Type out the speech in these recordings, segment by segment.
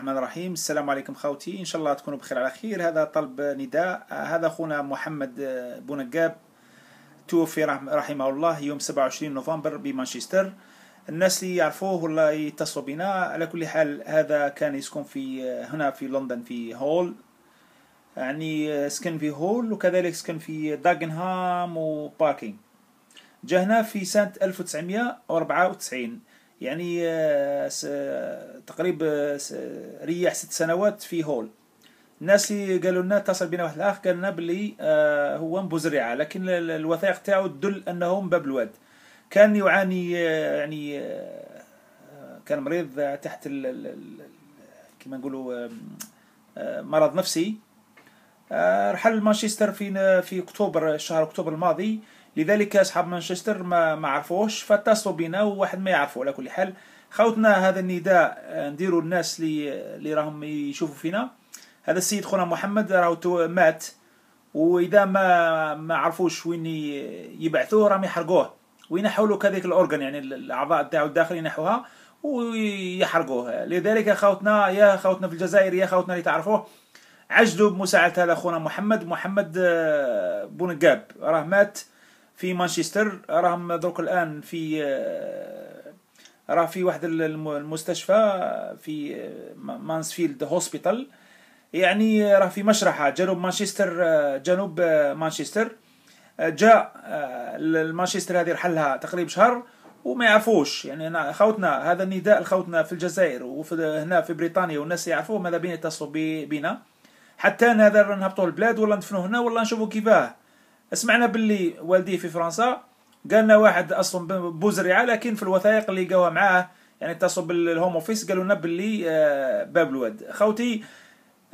الرحمن الرحيم السلام عليكم خوتي ان شاء الله تكونوا بخير على خير هذا طلب نداء هذا اخونا محمد بونقاب توفي رحمه الله يوم 27 نوفمبر بمانشستر الناس اللي يعرفوه ولا يتصلوا بنا على كل حال هذا كان يسكن في هنا في لندن في هول يعني سكن في هول وكذلك سكن في داغنهام وباركينج جا هنا في سنة 1994 يعني آه، تقريبا آه، رياح ست سنوات في هول الناس اللي قالوا لنا اتصل بنا واحد الاخ قال لنا بلي آه، هو مبزرعة لكن الوثائق تاعو تدل انه من باب الواد كان يعاني يعني كان مريض تحت كما نقولوا مرض نفسي رحل مانشستر في في اكتوبر شهر اكتوبر الماضي لذلك أصحاب مانشستر ما, ما عرفوش فاتصلوا بنا وواحد ما يعرفه على كل حال خوتنا هذا النداء آه، نديروا الناس اللي اللي راهم يشوفوا فينا هذا السيد خونا محمد راهو مات واذا ما ما عرفوش وين يبعثوه راهم يحرقوه وينحوا كذلك كذاك يعني الاعضاء تاعو الداخل ينحوها ويحرقوه لذلك خوتنا يا خوتنا في الجزائر يا خوتنا اللي تعرفوه عجلوا بمساعدة هذا خونا محمد محمد آه، بونقاب راه مات في مانشستر راهم دروك الان في راه في واحد المستشفى في آه، مانسفيلد هوسبيتال يعني راه في مشرحة جنوب مانشستر آه، جنوب آه، مانشستر جاء المانشستر هذه رحلها تقريبا شهر وما يعرفوش يعني أنا خوتنا هذا النداء لخوتنا في الجزائر وفي هنا في بريطانيا والناس يعرفوه ماذا بين يتصلوا بينا حتى هذا نهبطوا البلاد ولا ندفنوه هنا ولا نشوفوا كيفاه سمعنا باللي والديه في فرنسا قالنا واحد اصلا بوزريعه لكن في الوثائق اللي لقاوها معاه يعني اتصلوا بالهوم اوفيس قالوا لنا باللي آه، باب الواد خوتي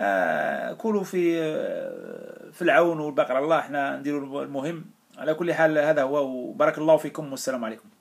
آه، كلوا في آه، في العون والبقر الله احنا نديروا المهم على كل حال هذا هو وبارك الله فيكم والسلام عليكم